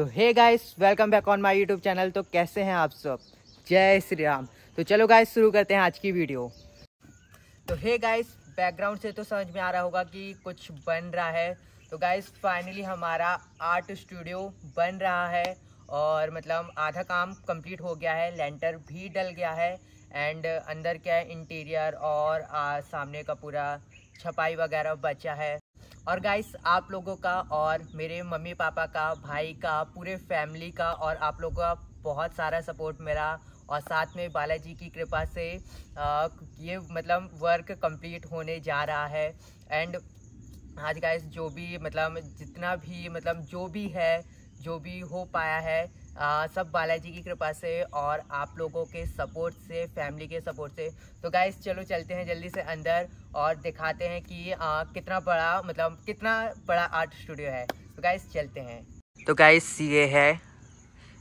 तो hey guys welcome back on my YouTube channel तो कैसे हैं आप सब जय श्री राम तो चलो गाइस शुरू करते हैं आज की वीडियो तो हे गाइस बैकग्राउंड से तो समझ में आ रहा होगा कि कुछ बन रहा है तो गाइस फाइनली हमारा आर्ट स्टूडियो बन रहा है और मतलब आधा काम कंप्लीट हो गया है लेंटर भी डल गया है एंड अंदर क्या है इंटीरियर और आ, सामने का पूरा छपाई वगैरह बचा है और गाइस आप लोगों का और मेरे मम्मी पापा का भाई का पूरे फैमिली का और आप लोगों का बहुत सारा सपोर्ट मेरा और साथ में बालाजी की कृपा से आ, ये मतलब वर्क कंप्लीट होने जा रहा है एंड आज गाइस जो भी मतलब जितना भी मतलब जो भी है जो भी हो पाया है आ, सब बालाजी की कृपा से और आप लोगों के सपोर्ट से फैमिली के सपोर्ट से तो गाइस चलो चलते हैं जल्दी से अंदर और दिखाते हैं कि आ, कितना बड़ा मतलब कितना बड़ा आर्ट स्टूडियो है तो गाइस चलते हैं तो गाइस ये है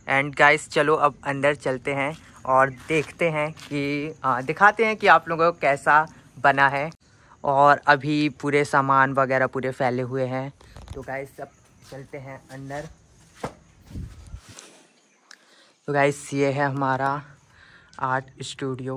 एंड गाइस चलो अब अंदर चलते हैं और देखते हैं कि आ, दिखाते हैं कि आप लोगों को कैसा बना है और अभी पूरे सामान वगैरह पूरे फैले हुए हैं तो गाइस अब चलते हैं अंदर तो गाइस ये है हमारा आर्ट स्टूडियो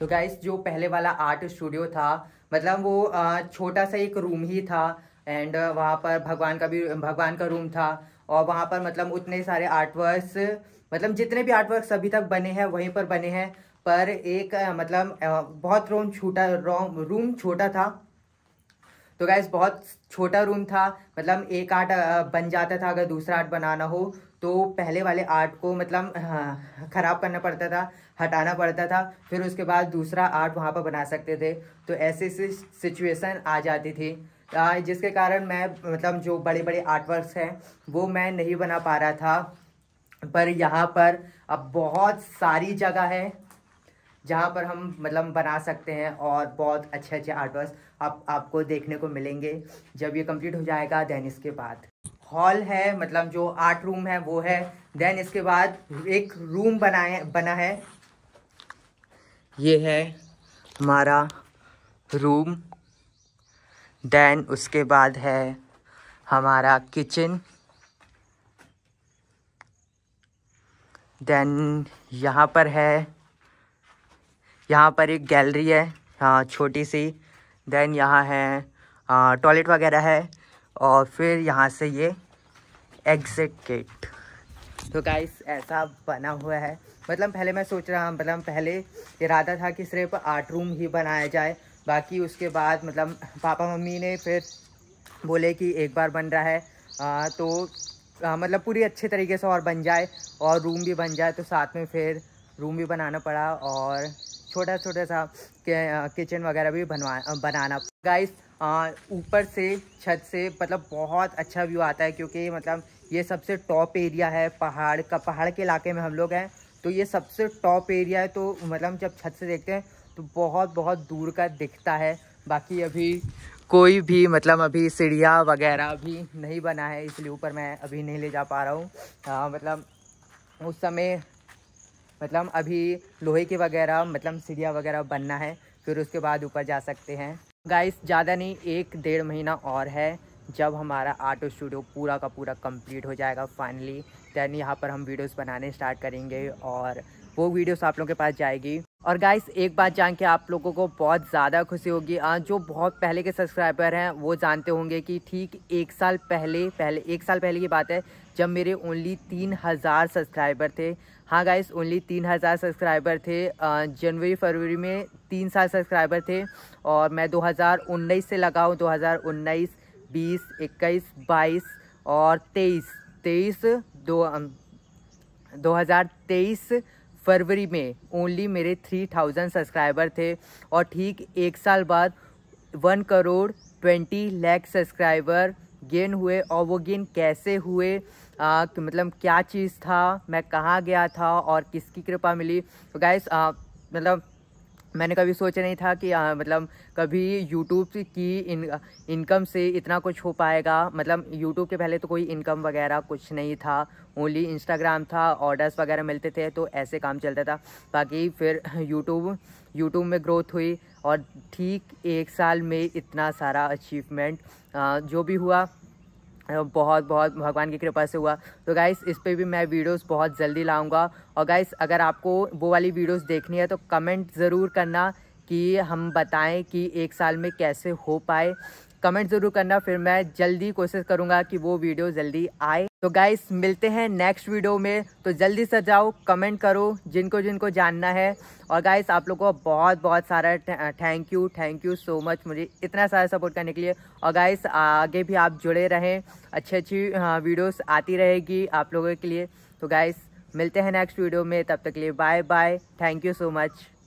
तो गाइस जो पहले वाला आर्ट स्टूडियो था मतलब वो छोटा सा एक रूम ही था एंड वहाँ पर भगवान का भी भगवान का रूम था और वहाँ पर मतलब उतने सारे आर्ट वर्क्स मतलब जितने भी आर्ट वर्क्स अभी तक बने हैं वहीं पर बने हैं पर एक मतलब बहुत रूम छोटा रूम छोटा था तो गैस बहुत छोटा रूम था मतलब एक आर्ट बन जाता था अगर दूसरा आर्ट बनाना हो तो पहले वाले आर्ट को मतलब हाँ, ख़राब करना पड़ता था हटाना पड़ता था फिर उसके बाद दूसरा आर्ट वहाँ पर बना सकते थे तो ऐसी सिचुएसन आ जाती थी जिसके कारण मैं मतलब जो बड़े बड़े आर्ट वर्क हैं वो मैं नहीं बना पा रहा था पर यहाँ पर अब बहुत सारी जगह है जहाँ पर हम मतलब बना सकते हैं और बहुत अच्छे अच्छे आर्ट वर्क आप आपको देखने को मिलेंगे जब ये कंप्लीट हो जाएगा देन इसके बाद हॉल है मतलब जो आर्ट रूम है वो है देन इसके बाद एक रूम बनाए बना है ये है हमारा रूम देन उसके बाद है हमारा किचन देन यहाँ पर है यहाँ पर एक गैलरी है हाँ छोटी सी देन यहाँ है टॉयलेट वगैरह है और फिर यहाँ से ये एग्जिट गेट तो गाइस ऐसा बना हुआ है मतलब पहले मैं सोच रहा मतलब पहले इरादा था कि सिर्फ आर्ट रूम ही बनाया जाए बाकी उसके बाद मतलब पापा मम्मी ने फिर बोले कि एक बार बन रहा है आ, तो आ, मतलब पूरी अच्छे तरीके से और बन जाए और रूम भी बन जाए तो साथ में फिर रूम भी बनाना पड़ा और छोटा छोटा सा किचन वगैरह भी बनवा बनाना गाइस ऊपर से छत से मतलब बहुत अच्छा व्यू आता है क्योंकि मतलब ये सबसे टॉप एरिया है पहाड़ का पहाड़ के इलाके में हम लोग हैं तो ये सबसे टॉप एरिया है तो मतलब जब छत से देखते हैं तो बहुत बहुत दूर का दिखता है बाकी अभी कोई भी मतलब अभी सीढ़िया वगैरह अभी नहीं बना है इसलिए ऊपर मैं अभी नहीं ले जा पा रहा हूँ मतलब उस समय मतलब अभी लोहे के वगैरह मतलब सीढ़िया वगैरह बनना है फिर उसके बाद ऊपर जा सकते हैं गाइस ज़्यादा नहीं एक डेढ़ महीना और है जब हमारा आटो स्टूडियो पूरा का पूरा कंप्लीट हो जाएगा फाइनली दैन यहाँ पर हम वीडियोस बनाने स्टार्ट करेंगे और वो वीडियोस आप लोगों के पास जाएगी और गाइस एक बात जान के आप लोगों को बहुत ज़्यादा खुशी होगी आज जो बहुत पहले के सब्सक्राइबर हैं वो जानते होंगे कि ठीक एक साल पहले पहले एक साल पहले की बात है जब मेरे ओनली तीन हज़ार सब्सक्राइबर थे हाँ गाइस ओनली तीन हज़ार सब्सक्राइबर थे जनवरी फरवरी में तीन साल सब्सक्राइबर थे और मैं 2019 से लगा हूँ दो हज़ार उन्नीस और तेईस तेईस दो दो फरवरी में ओनली मेरे थ्री थाउजेंड सब्सक्राइबर थे और ठीक एक साल बाद one crore twenty lakh subscriber gain हुए और वो गेन कैसे हुए आ, मतलब क्या चीज़ था मैं कहाँ गया था और किसकी कृपा मिली तो गाइस मतलब मैंने कभी सोचा नहीं था कि आ, मतलब कभी यूट्यूब की इन इनकम से इतना कुछ हो पाएगा मतलब यूट्यूब के पहले तो कोई इनकम वगैरह कुछ नहीं था ओनली इंस्टाग्राम था ऑर्डर्स वगैरह मिलते थे तो ऐसे काम चलता था बाकी फिर यूट्यूब यूट्यूब में ग्रोथ हुई और ठीक एक साल में इतना सारा अचीवमेंट जो भी हुआ बहुत बहुत भगवान की कृपा से हुआ तो गाइस इस पर भी मैं वीडियोस बहुत जल्दी लाऊंगा और गाइस अगर आपको वो वाली वीडियोस देखनी है तो कमेंट ज़रूर करना कि हम बताएं कि एक साल में कैसे हो पाए कमेंट ज़रूर करना फिर मैं जल्दी कोशिश करूँगा कि वो वीडियो जल्दी आए तो गाइस मिलते हैं नेक्स्ट वीडियो में तो जल्दी से जाओ कमेंट करो जिनको जिनको जानना है और गाइस आप लोगों को बहुत बहुत सारा thank you thank you so much मुझे इतना सारा सपोर्ट करने के लिए और गाइस आगे भी आप जुड़े रहें अच्छी अच्छी वीडियोस आती रहेगी आप लोगों के लिए तो गाइस मिलते हैं नेक्स्ट वीडियो में तब तक के लिए bye bye thank you so much